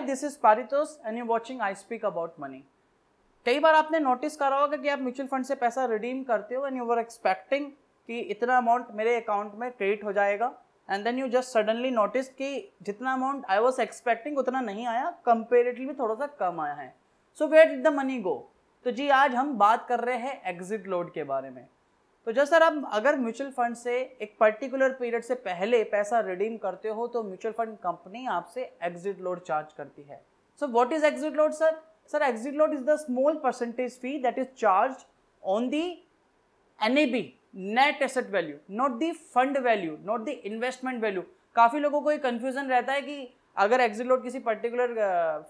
high this is Paritosh and you watching I speak about money कई बार आपने notice करा होगा कि आप म्यूचुअल फंड से पैसा रिडीम करते हो एंड यू आर एक्सपेक्टिंग कि इतना अमाउंट मेरे अकाउंट में क्रेडिट हो जाएगा and then you just suddenly notice कि जितना अमाउंट आई वॉज एक्सपेक्टिंग उतना नहीं आया कंपेरेटिवली थोड़ा सा कम आया है so where did the money go तो जी आज हम बात कर रहे हैं एग्जिट लोड के बारे में तो जब सर आप अगर म्यूचुअल फंड से एक पर्टिकुलर पीरियड से पहले पैसा रिडीम करते हो तो म्यूचुअल फंड कंपनी आपसे एग्जिट लोड चार्ज करती है so what is exit load sir sir exit load is the small percentage fee that is charge on the NAB net asset value not the fund value not the investment value काफ़ी लोगों को ये confusion रहता है कि अगर exit load किसी particular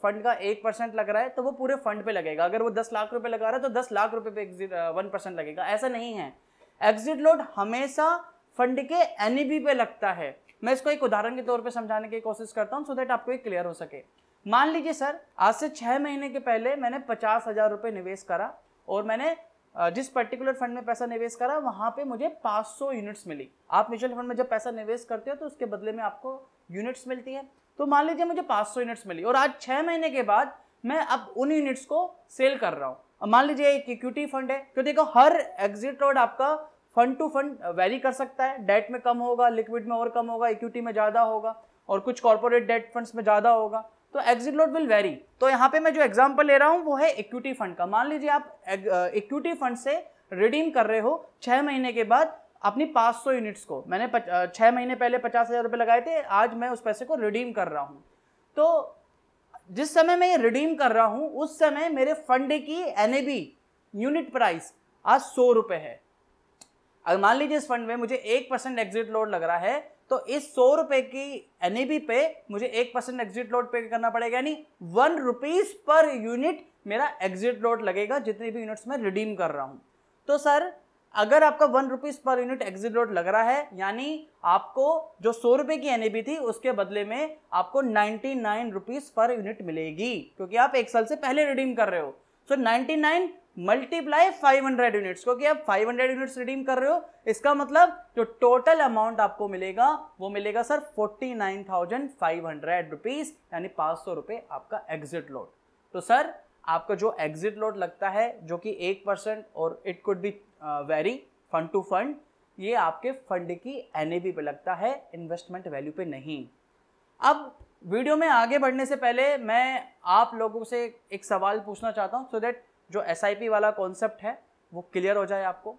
fund का एक परसेंट लग रहा है तो वो पूरे फंड पे लगेगा अगर वो दस लाख रुपए लगा रहा है तो दस लाख रुपए पे एग्जिट वन परसेंट लगेगा ऐसा नहीं है एग्जिट लोड हमेशा फंड के एनईबी पे लगता है मैं इसको एक उदाहरण के तौर पे समझाने की कोशिश करता हूँ सो देट आपको एक क्लियर हो सके मान लीजिए सर आज से छः महीने के पहले मैंने पचास हज़ार रुपये निवेश करा और मैंने जिस पर्टिकुलर फंड में पैसा निवेश करा वहाँ पे मुझे 500 यूनिट्स मिली आप म्यूचुअल फंड में जब पैसा निवेश करते हो तो उसके बदले में आपको यूनिट्स मिलती है तो मान लीजिए मुझे 500 यूनिट्स मिली और आज छः महीने के बाद मैं अब उन यूनिट्स को सेल कर रहा हूँ मान लीजिए एक इक्विटी फंड है तो देखो हर एग्जिट रोड आपका फंड टू फंड वेरी कर सकता है डेट में कम होगा लिक्विड में और कम होगा इक्विटी में ज़्यादा होगा और कुछ कॉर्पोरेट डेट फंड्स में ज़्यादा होगा तो एग्जिट लोड विल वेरी तो यहाँ पे मैं जो एग्जाम्पल ले रहा हूँ वो है इक्विटी फंड का मान लीजिए आप इक्विटी फंड से रिडीम कर रहे हो छः महीने के बाद अपनी 500 यूनिट्स को मैंने छः महीने पहले पचास हज़ार रुपये लगाए थे आज मैं उस पैसे को रिडीम कर रहा हूँ तो जिस समय मैं ये रिडीम कर रहा हूँ उस समय मेरे फंड की एन यूनिट प्राइस आज सौ रुपये है अगर मान लीजिए इस फंड में मुझे एक परसेंट एग्जिट लोड लग रहा है तो इस सौ रुपए की एन पे मुझे एक परसेंट एग्जिट लोड पे करना पड़ेगा यानी वन रुपीज पर यूनिट मेरा एग्जिट लोड लगेगा जितने भी यूनिट्स मैं रिडीम कर रहा हूँ तो सर अगर आपका one rupees per unit exit load लग रहा है यानी आपको जो सौ रुपए की एन थी उसके बदले में आपको ninety nine rupees per unit मिलेगी क्योंकि आप एक साल से पहले रिडीम कर रहे हो so ninety nine multiply 500 units क्योंकि आप 500 यूनिट्स रिडीम कर रहे हो इसका मतलब जो टोटल अमाउंट आपको मिलेगा वो मिलेगा सर 49,500 रुपीस यानी पाँच सौ रुपये आपका एग्जिट लोड तो सर आपका जो एग्जिट लोड लगता है जो कि एक परसेंट और it could be vary fund to fund ये आपके फंड की एन पे लगता है इन्वेस्टमेंट वैल्यू पे नहीं अब वीडियो में आगे बढ़ने से पहले मैं आप लोगों से एक सवाल पूछना चाहता हूँ सो दैट जो एस वाला कॉन्सेप्ट है वो क्लियर हो जाए आपको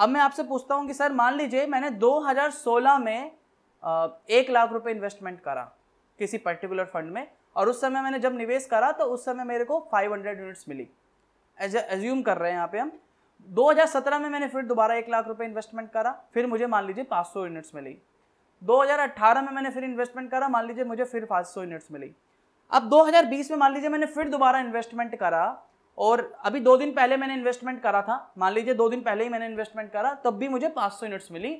अब मैं आपसे पूछता हूँ कि सर मान लीजिए मैंने 2016 में एक लाख रुपए इन्वेस्टमेंट करा किसी पर्टिकुलर फंड में और उस समय मैंने जब निवेश करा तो उस समय मेरे को 500 यूनिट्स मिली एज एज्यूम कर रहे हैं यहाँ पे हम 2017 में मैंने फिर दोबारा एक लाख रुपए इन्वेस्टमेंट करा फिर मुझे मान लीजिए 500 यूनिट्स मिली 2018 में मैंने फिर इन्वेस्टमेंट करा मान लीजिए मुझे फिर 500 यूनिट्स मिली अब 2020 में मान लीजिए मैंने फिर दोबारा इन्वेस्टमेंट करा और अभी दो दिन पहले मैंने इन्वेस्टमेंट करा था मान लीजिए दो दिन पहले ही मैंने इन्वेस्टमेंट करा तब भी मुझे 500 यूनिट्स मिली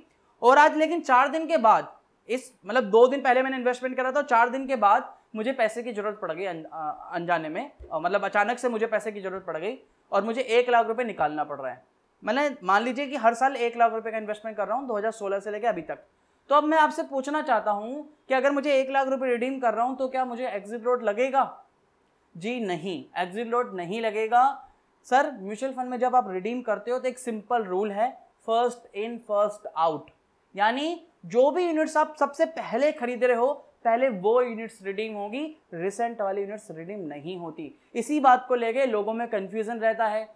और आज लेकिन चार दिन के बाद इस मतलब दो दिन पहले मैंने इन्वेस्टमेंट करा था चार दिन के बाद मुझे पैसे की जरूरत पड़ गई अनजाने में मतलब अचानक से मुझे पैसे की जरूरत पड़ गई और मुझे एक लाख रुपये निकालना पड़ रहा है मैंने मतलब मान लीजिए कि हर साल एक लाख रुपये का इन्वेस्टमेंट कर रहा हूँ दो से लेकर अभी तक तो अब मैं आपसे पूछना चाहता हूँ कि अगर मुझे एक लाख रुपये रिडीम कर रहा हूँ तो क्या मुझे एग्जिट रोड लगेगा जी नहीं एग्जिट लोड नहीं लगेगा सर म्यूचुअल फंड में जब आप रिडीम करते हो तो एक सिंपल रूल है फर्स्ट इन फर्स्ट आउट यानी जो भी यूनिट्स आप सबसे पहले खरीद रहे हो पहले वो यूनिट्स रिडीम होगी रिसेंट वाली यूनिट्स रिडीम नहीं होती इसी बात को लेके लोगों में कन्फ्यूज़न रहता है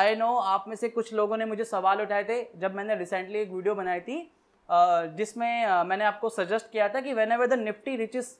आई नो आप में से कुछ लोगों ने मुझे सवाल उठाए थे जब मैंने रिसेंटली एक वीडियो बनाई थी जिसमें मैंने आपको सजेस्ट किया था कि whenever the Nifty reaches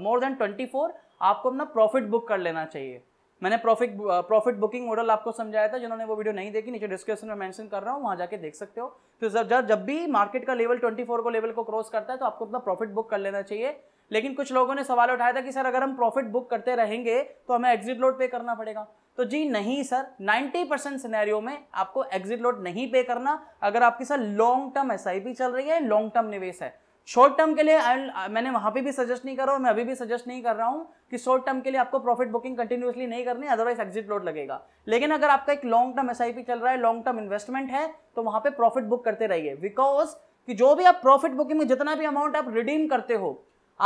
more than twenty four आपको अपना प्रॉफिट बुक कर लेना चाहिए मैंने प्रॉफिट प्रॉफिट बुकिंग मॉडल आपको समझाया था जिन्होंने वो वीडियो नहीं देखी नीचे डिस्क्रिप्शन में मेंशन कर रहा हूँ वहाँ जाके देख सकते हो तो जब जब भी मार्केट का लेवल 24 को लेवल को क्रॉस करता है तो आपको अपना प्रॉफिट बुक कर लेना चाहिए लेकिन कुछ लोगों ने सवाल उठाया था कि सर अगर हम प्रॉफिट बुक करते रहेंगे तो हमें एग्जिट लोड पे करना पड़ेगा तो जी नहीं सर 90 परसेंट सिनेरियो में आपको एग्जिट लोड नहीं पे करना अगर आपके साथ लॉन्ग टर्म एस चल रही है लॉन्ग टर्म निवेश है शॉर्ट टर्म के लिए uh, मैंने वहां पे भी सजेस्ट नहीं करा और मैं अभी भी सजेस्ट नहीं कर रहा हूं कि शॉर्ट टर्म के लिए आपको प्रॉफिट बुकिंग कंटिन्यूसली नहीं करनी अदरवाइज एग्जिट लोड लगेगा लेकिन अगर आपका एक लॉन्ग टर्म एस चल रहा है लॉन्ग टर्म इन्वेस्टमेंट है तो वहां पर प्रॉफिट बुक करते रहिए बिकॉज कि जो भी आप प्रॉफिट बुकिंग में जितना भी अमाउंट आप रिडीम करते हो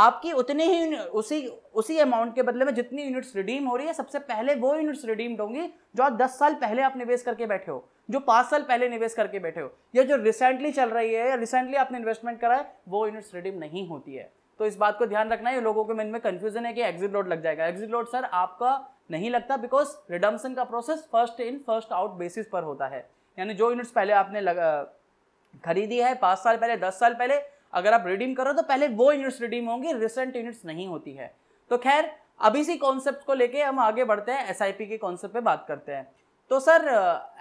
आपकी उतनी ही उसी उसी अमाउंट के बदले में जितनी यूनिट्स रिडीम हो रही है सबसे पहले वो यूनिट्स रिडीम्ड होंगी जो आप 10 साल पहले आप निवेश करके बैठे हो जो पांच साल पहले निवेश करके बैठे हो या जो रिसेंटली चल रही है या रिसेंटली आपने इन्वेस्टमेंट करा है वो यूनिट्स रिडीम नहीं होती है तो इस बात को ध्यान रखना है लोगों के मन में कंफ्यूजन है कि एग्जिट लोड लग जाएगा एग्जिट लोड सर आपका नहीं लगता बिकॉज रिडम्सन का process first in first out basis पर होता है यानी जो यूनिट्स पहले आपने खरीदी है पाँच साल पहले दस साल पहले अगर आप रिडीम करो तो पहले वो यूनिट्स रिडीम होंगी रिसेंट यूनिट्स नहीं होती है तो खैर अभी इसी कॉन्सेप्ट को लेके हम आगे बढ़ते हैं एस के कॉन्सेप्ट पे बात करते हैं तो sir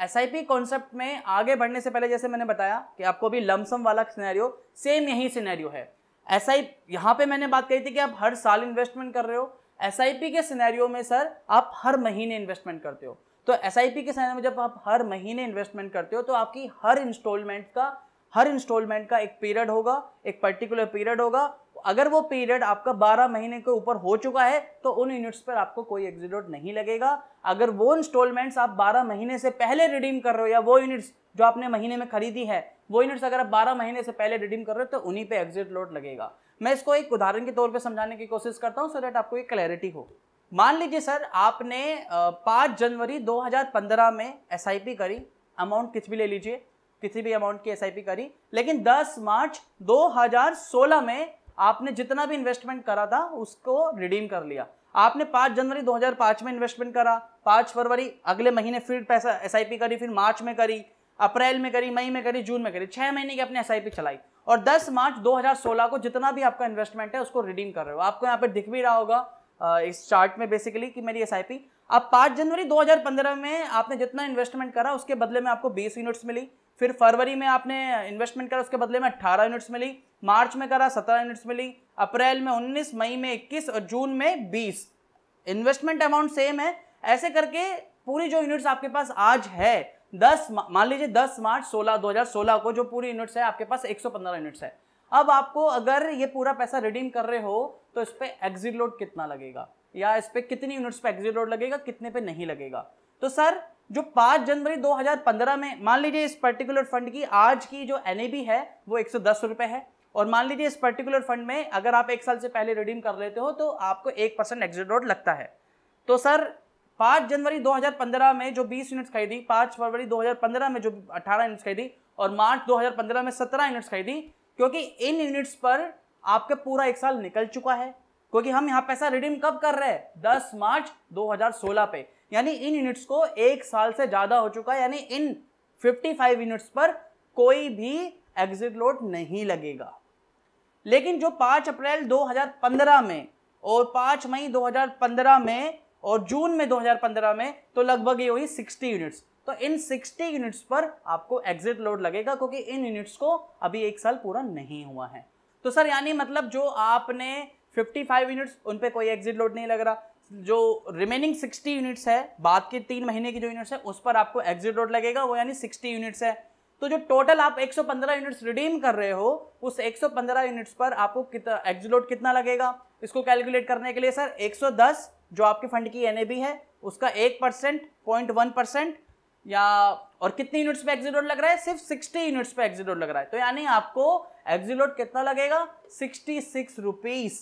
S I P concept में आगे बढ़ने से पहले जैसे मैंने बताया कि आपको भी लमसम वाला सिनेरियो सेम यही सिनेरियो है एस आई यहाँ पे मैंने बात कही थी कि आप हर साल इन्वेस्टमेंट कर रहे हो एस आई पी के सिनेरियो में सर आप हर महीने इन्वेस्टमेंट करते हो तो एस आई पी के सिनेरियो में जब आप हर महीने इन्वेस्टमेंट करते हो तो आपकी हर इंस्टॉलमेंट का हर इंस्टॉलमेंट का एक पीरियड होगा एक पर्टिकुलर पीरियड होगा अगर वो पीरियड आपका 12 महीने के ऊपर हो चुका है तो उन यूनिट्स पर आपको कोई एग्जिट नहीं लगेगा अगर वो इंस्टॉलमेंट्स आप 12 महीने से पहले रिडीम कर रहे हो या वो यूनिट्स जो आपने महीने में खरीदी है वो यूनिट्स अगर आप 12 महीने से पहले रिडीम कर रहे हो तो उन्हीं पे एग्जिट लोड लगेगा मैं इसको एक उदाहरण के तौर पर समझाने की कोशिश करता हूँ सो so आपको एक क्लैरिटी हो मान लीजिए सर आपने पाँच जनवरी दो में एस करी अमाउंट किस भी ले लीजिए किसी भी अमाउंट की एस करी लेकिन 10 मार्च 2016 में आपने जितना भी इन्वेस्टमेंट करा था उसको रिडीम कर लिया आपने 5 जनवरी 2005 में इन्वेस्टमेंट करा 5 फरवरी अगले महीने फिर पैसा एस करी फिर मार्च में करी अप्रैल में करी मई में करी जून में करी छः महीने की अपने एस चलाई और 10 मार्च 2016 को जितना भी आपका इन्वेस्टमेंट है उसको रिडीम कर रहे हो आपको यहाँ पर दिख भी रहा होगा इस चार्ट में बेसिकली कि मेरी एस अब 5 जनवरी 2015 में आपने जितना इन्वेस्टमेंट करा उसके बदले में आपको 20 यूनिट्स मिली फिर फरवरी में आपने इन्वेस्टमेंट करा उसके बदले में अट्ठारह यूनिट्स मिली मार्च में करा सत्रह यूनिट्स मिली अप्रैल में उन्नीस मई में इक्कीस और जून में बीस इन्वेस्टमेंट अमाउंट सेम है ऐसे करके पूरी जो यूनिट्स आपके पास आज है दस मान लीजिए दस मार्च सोलह दो हजार सोलह को जो पूरी यूनिट्स है आपके पास एक सौ पंद्रह यूनिट्स है अब आपको अगर ये पूरा पैसा रिडीम कर रहे हो तो इस पर एग्जिट लोड कितना लगेगा या इस पर कितनी यूनिट्स पे एग्जिट लोड लगेगा कितने पे नहीं लगेगा तो सर जो 5 जनवरी 2015 में मान लीजिए इस पर्टिकुलर फंड की आज की जो एन है वो एक सौ है और मान लीजिए इस पर्टिकुलर फंड में अगर आप एक साल से पहले रिडीम कर लेते हो तो आपको एक परसेंट एग्जिट रोड लगता है तो सर पांच जनवरी 2015 में जो 20 यूनिट्स खरीदी पांच फरवरी 2015 में जो 18 यूनिट्स खरीदी और मार्च 2015 में 17 यूनिट्स खरीदी क्योंकि इन यूनिट्स पर आपका पूरा एक साल निकल चुका है क्योंकि हम यहाँ पैसा रिडीम कब कर रहे हैं 10 मार्च 2016 पे यानी इन यूनिट्स को एक साल से ज़्यादा हो चुका है यानी इन 55 यूनिट्स पर कोई भी एग्जिट लोड नहीं लगेगा लेकिन जो 5 अप्रैल 2015 में और 5 मई 2015 में और जून में 2015 में तो लगभग ये हुई 60 यूनिट्स तो इन 60 यूनिट्स पर आपको एग्जिट लोड लगेगा क्योंकि इन यूनिट्स को अभी एक साल पूरा नहीं हुआ है तो सर यानी मतलब जो आपने 55 यूनिट्स उन कोई एग्जिट लोड नहीं लग रहा जो रिमेनिंग 60 यूनिट्स है बाद के तीन महीने की जो यूनिट्स है उस पर आपको एग्जिट रोड लगेगा वो यानी 60 यूनिट्स है तो जो टोटल आप 115 यूनिट्स रिडीम कर रहे हो उस 115 यूनिट्स पर आपको कितना एग्जिट कितना लगेगा इसको कैलकुलेट करने के लिए सर 110 जो आपके फंड की एन है उसका एक परसेंट पॉइंट वन परसेंट या और कितनी यूनिट्स पे एग्जिट रोड लग रहा है सिर्फ 60 यूनिट्स पे एग्जिट रोड लग रहा है तो यानी आपको एग्जिट डॉट कितना लगेगा सिक्सटी सिक्स रुपीज़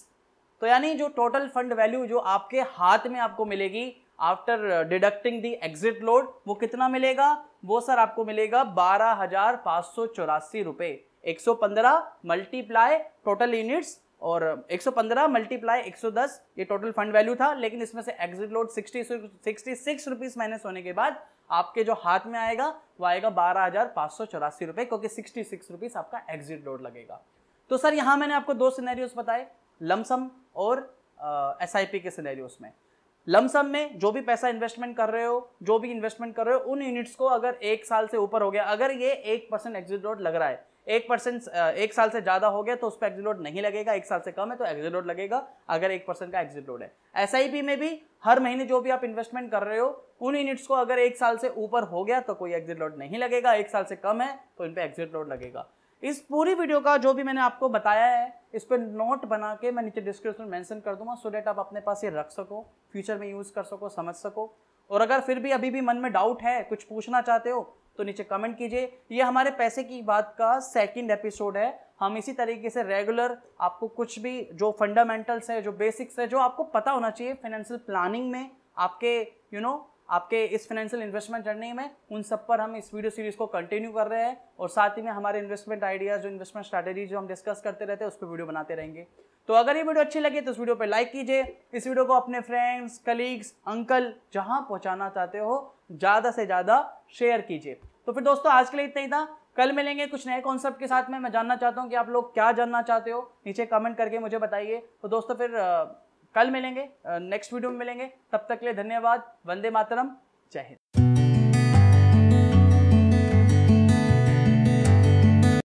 तो यानी जो टोटल फंड वैल्यू जो आपके हाथ में आपको मिलेगी after deducting the exit load वो कितना मिलेगा वो सर आपको मिलेगा बारह हजार पाँच सौ चौरासी रुपये एक सौ पंद्रह मल्टीप्लाई टोटल यूनिट्स और 115 मल्टीप्लाई 110 ये टोटल फंड वैल्यू था लेकिन इसमें से एग्जिट लोड 66 66 रुपीस माइनस होने के बाद आपके जो हाथ में आएगा वो आएगा बारह हजार पांच सौ चौरासी रुपए क्योंकि सिक्सटी सिक्स आपका एग्जिट लोड लगेगा तो सर यहां मैंने आपको दो सिनेरियोस बताए लमसम और एस आई पी के सिनेरियो में लमसम में जो भी पैसा इन्वेस्टमेंट कर रहे हो जो भी इन्वेस्टमेंट कर रहे हो उन यूनिट्स को अगर एक साल से ऊपर हो गया अगर ये एक परसेंट एग्जिट लोड लग रहा है एक परसेंट एक साल से ज़्यादा हो गया तो उस पर एग्जिट लोड नहीं लगेगा एक साल से कम है तो एग्जिट लोड लगेगा अगर एक परसेंट का एग्जिट लोड है एस में भी हर महीने जो भी आप इन्वेस्टमेंट कर रहे हो उन यूनिट्स को अगर एक साल से ऊपर हो गया तो कोई एग्जिट लोड नहीं लगेगा एक साल से कम है तो इन पर एग्जिट लोड लगेगा इस पूरी वीडियो का जो भी मैंने आपको बताया है इस पर नोट बना के मैं नीचे डिस्क्रिप्शन मेंशन कर दूंगा सो डेट आप अपने पास ये रख सको फ्यूचर में यूज़ कर सको समझ सको और अगर फिर भी अभी भी मन में डाउट है कुछ पूछना चाहते हो तो नीचे कमेंट कीजिए ये हमारे पैसे की बात का सेकंड एपिसोड है हम इसी तरीके से रेगुलर आपको कुछ भी जो फंडामेंटल्स है जो बेसिक्स है जो आपको पता होना चाहिए फाइनेंशियल प्लानिंग में आपके यू you नो know, आपके इस फाइनेंशियल इन्वेस्टमेंट जर्नी में उन सब पर हम इस वीडियो सीरीज को कंटिन्यू कर रहे हैं और साथ ही में हमारे इन्वेस्टमेंट आइडियाज जो इन्वेस्टमेंट स्ट्रैटेजी जो हम डिस्कस करते रहते हैं उस पर वीडियो बनाते रहेंगे तो अगर ये वीडियो अच्छी लगी तो इस वीडियो पर लाइक कीजिए इस वीडियो को अपने फ्रेंड्स कलीग्स अंकल जहाँ पहुँचाना चाहते हो ज़्यादा से ज़्यादा शेयर कीजिए तो फिर दोस्तों आज के लिए इतना ही था कल मिलेंगे कुछ नए कॉन्सेप्ट के साथ में मैं जानना चाहता हूँ कि आप लोग क्या जानना चाहते हो नीचे कमेंट करके मुझे बताइए तो दोस्तों फिर कल मिलेंगे नेक्स्ट वीडियो में मिलेंगे तब तक के लिए धन्यवाद वंदे मातरम जय हिंद